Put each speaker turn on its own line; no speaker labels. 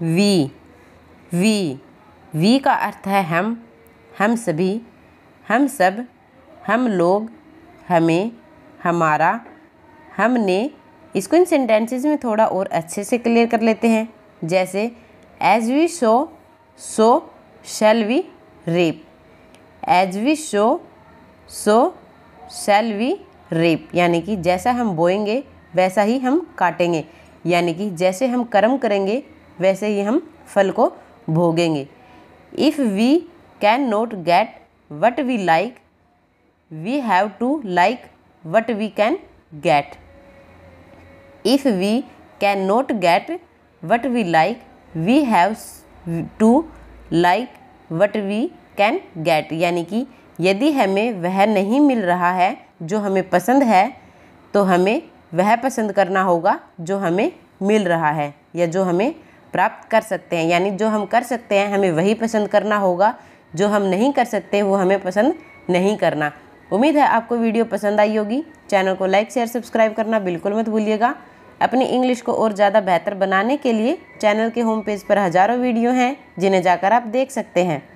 we we we का अर्थ है हम हम सभी हम सब हम लोग हमें हमारा हमने इसको इन सेंटेंसेस में थोड़ा और अच्छे से क्लियर कर लेते हैं जैसे as we sow so shall we reap as we sow so shall we reap यानी कि जैसा हम बोएंगे वैसा ही हम काटेंगे यानी कि जैसे हम कर्म करेंगे वैसे ही हम फल को भोगेंगे if we can not get what we like we have to like what we can get if we can not get what we like we have to like what we can get यानी कि यदि हमें वह नहीं मिल रहा है जो हमें पसंद है तो हमें वह पसंद करना होगा जो हमें मिल रहा है या जो हमें प्राप्त कर सकते हैं यानी जो हम कर सकते हैं हमें वही पसंद करना होगा जो हम नहीं कर सकते वो हमें पसंद नहीं करना उम्मीद है आपको वीडियो पसंद आई होगी चैनल को लाइक शेयर सब्सक्राइब करना बिल्कुल मत भूलिएगा अपनी इंग्लिश को और ज़्यादा बेहतर बनाने के लिए चैनल के होम पेज पर हज़ारों वीडियो हैं जिन्हें जाकर आप देख सकते हैं